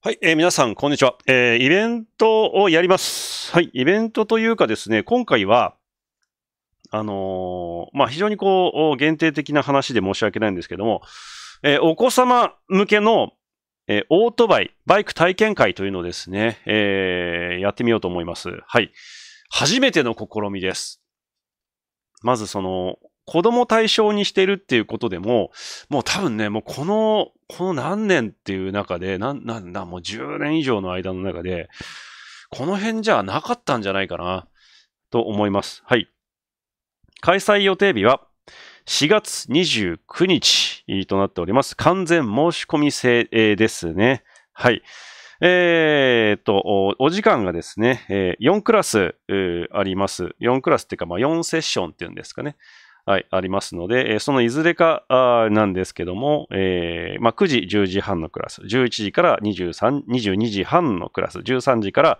はい、えー、皆さん、こんにちは、えー、イベントをやります。はい、イベントというかですね、今回は、あのー、まあ、非常にこう、限定的な話で申し訳ないんですけども、えー、お子様向けの、えー、オートバイ、バイク体験会というのをですね、えー、やってみようと思います。はい。初めての試みです。まずその、子供対象にしてるっていうことでも、もう多分ね、もうこの、この何年っていう中で、ななんだ、もう10年以上の間の中で、この辺じゃなかったんじゃないかな、と思います。はい。開催予定日は、4月29日となっております。完全申し込み制ですね。はい。えー、っと、お時間がですね、4クラスあります。4クラスっていうか、まあ、4セッションっていうんですかね。はい、ありますので、そのいずれかなんですけども、えー、まあ、9時、10時半のクラス、11時から2 2時半のクラス、13時から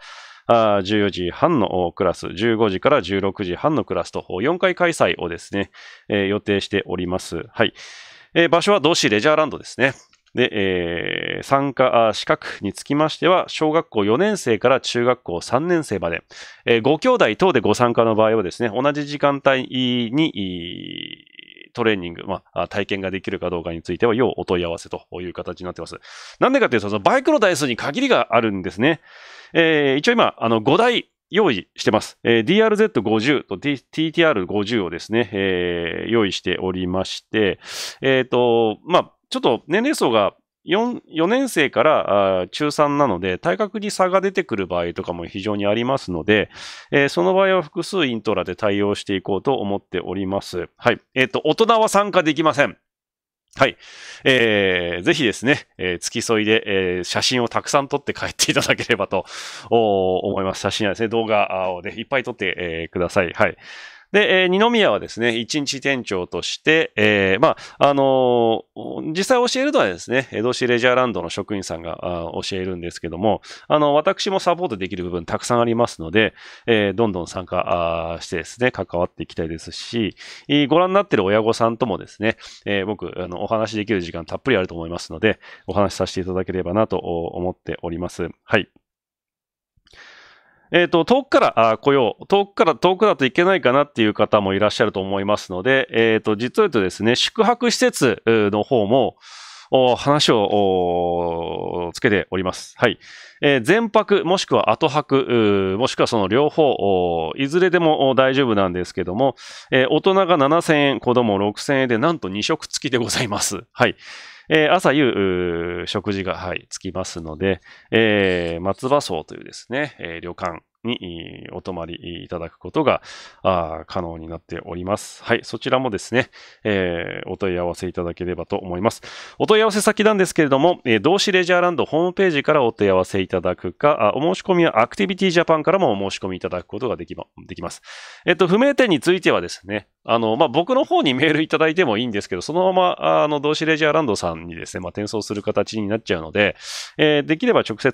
14時半のクラス、15時から16時半のクラスと、4回開催をですね、えー、予定しております。はい。えー、場所は同志レジャーランドですね。で、えー、参加資格につきましては、小学校4年生から中学校3年生まで、えー、ご兄弟等でご参加の場合はですね、同じ時間帯に、トレーニング、まあ、体験ができるかどうかについては、要お問い合わせという形になってます。なんでかというと、そのバイクの台数に限りがあるんですね。えー、一応今、あの、5台用意してます。えー、DRZ50 と、TTR50 をですね、えー、用意しておりまして、えっ、ー、と、まあ、ちょっと年齢層が 4, 4年生から中3なので、体格に差が出てくる場合とかも非常にありますので、えー、その場合は複数イントラで対応していこうと思っております。はい。えっ、ー、と、大人は参加できません。はい。えー、ぜひですね、えー、付き添いで、えー、写真をたくさん撮って帰っていただければと思います。写真はですね、動画をね、いっぱい撮って、えー、ください。はい。で、えー、二宮はですね、一日店長として、えー、まあ、あのー、実際教えるのはですね、江戸市レジャーランドの職員さんが教えるんですけども、あの、私もサポートできる部分たくさんありますので、えー、どんどん参加してですね、関わっていきたいですし、ご覧になっている親御さんともですね、えー、僕、あの、お話できる時間たっぷりあると思いますので、お話しさせていただければなと思っております。はい。えっ、ー、と、遠くから来よう。遠くから、遠くだといけないかなっていう方もいらっしゃると思いますので、えっ、ー、と、実を言うとですね、宿泊施設の方も、話をつけております。はい。えー、前泊、もしくは後泊、もしくはその両方、いずれでも大丈夫なんですけども、えー、大人が7000円、子供6000円で、なんと2食付きでございます。はい。えー、朝夕、食事が、はい、つきますので、えー、松葉荘というですね、えー、旅館、にお泊まりいただくことが可能になっております。はい、そちらもですね、えー、お問い合わせいただければと思います。お問い合わせ先なんですけれども、えー、同志レジャーランドホームページからお問い合わせいただくか、お申し込みはアクティビティジャパンからもお申し込みいただくことができまできます。えっ、と、不明点についてはですね、あの、まあ、僕の方にメールいただいてもいいんですけど、そのまま、あの、同志レジャーランドさんにですね、まあ、転送する形になっちゃうので、えー、できれば直接、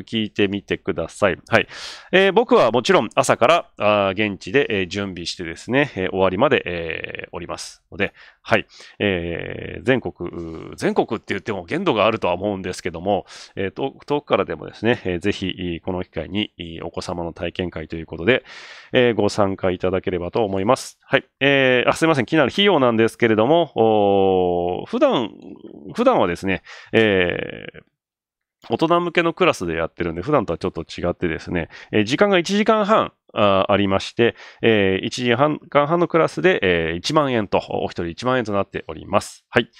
聞いてみてください。はい。えー、僕はもちろん朝からあ現地で、え準備してですね、え終わりまで、えおりますので、はい、えー、全国、全国って言っても限度があるとは思うんですけども、えー、遠くからでもですね、えー、ぜひこの機会にお子様の体験会ということで、えー、ご参加いただければと思います。はい、えー、あすいません、気になる費用なんですけれども、普段、普段はですね、えー大人向けのクラスでやってるんで、普段とはちょっと違ってですね、えー、時間が1時間半あありまして、えー、1時間半のクラスで、えー、1万円と、お一人1万円となっております。はい。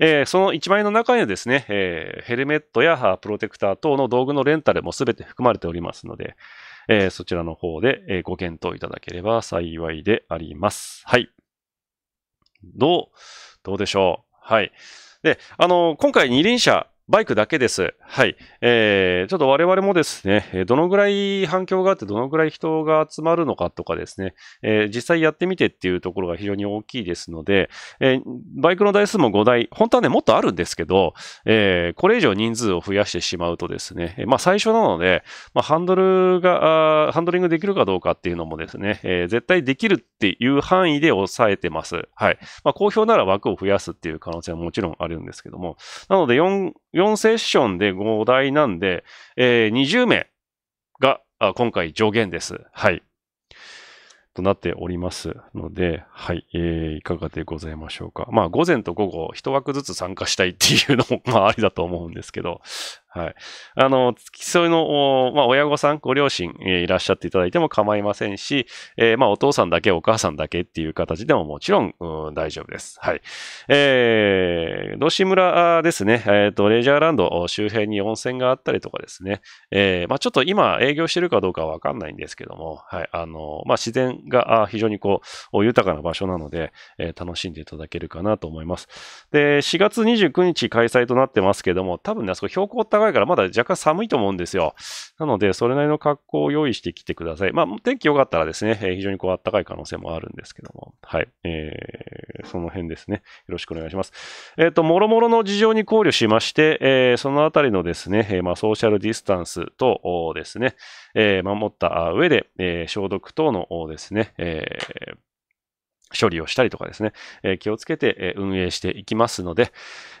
えー、その1万円の中にはですね、えー、ヘルメットやプロテクター等の道具のレンタルもすべて含まれておりますので、えー、そちらの方で、えー、ご検討いただければ幸いであります。はい。どう、どうでしょう。はい。で、あの、今回二輪車バイクだけです。はい。えー、ちょっと我々もですね、どのぐらい反響があって、どのぐらい人が集まるのかとかですね、えー、実際やってみてっていうところが非常に大きいですので、えー、バイクの台数も5台、本当はね、もっとあるんですけど、えー、これ以上人数を増やしてしまうとですね、まあ最初なので、まあ、ハンドルがあ、ハンドリングできるかどうかっていうのもですね、えー、絶対できるっていう範囲で抑えてます。はい。まあ、好評なら枠を増やすっていう可能性はもちろんあるんですけども、なので4、4セッションで5台なんで、えー、20名が今回上限です。はい。となっておりますので、はい、えー、いかがでございましょうか。まあ、午前と午後、一枠ずつ参加したいっていうのも、まあ、ありだと思うんですけど、はい。あの、付き添いの、まあ、親御さん、ご両親、えいらっしゃっていただいても構いませんし、えー、まあ、お父さんだけ、お母さんだけっていう形でももちろん、うん、大丈夫です。はい。えー、道志村ですね、えっ、ー、と、レジャーランド周辺に温泉があったりとかですね、えー、まあ、ちょっと今営業してるかどうかはわかんないんですけども、はい。あの、まあ、自然が非常にこう、豊かな場所なので、え楽しんでいただけるかなと思います。で、4月29日開催となってますけども、多分ね、あそこ標高高高いからまだ若干寒いと思うんですよ。なので、それなりの格好を用意してきてください。まあ、天気良かったらですね、えー、非常にこう暖かい可能性もあるんですけども。はい。えー、その辺ですね。よろしくお願いします。えっ、ー、と、もろもろの事情に考慮しまして、えー、そのあたりのですね、えまあ、ソーシャルディスタンスとですね、え守った上で、え消毒等のですね、えー処理をしたりとかですね、え気をつけて、え運営していきますので、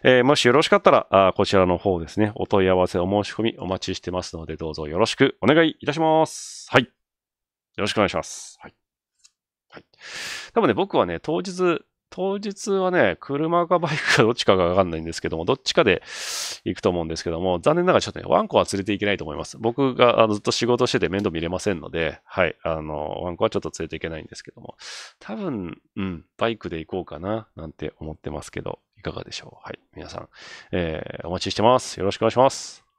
えもしよろしかったらあ、こちらの方ですね、お問い合わせ、お申し込みお待ちしてますので、どうぞよろしくお願いいたします。はい。よろしくお願いします。はい。はい、多分ね、僕はね、当日、当日はね、車かバイクかどっちかがわかんないんですけども、どっちかで行くと思うんですけども、残念ながらちょっとね、ワンコは連れて行けないと思います。僕があのずっと仕事してて面倒見れませんので、はい、あの、ワンコはちょっと連れて行けないんですけども、多分、うん、バイクで行こうかな、なんて思ってますけど、いかがでしょう。はい、皆さん、えー、お待ちしてます。よろしくお願いします。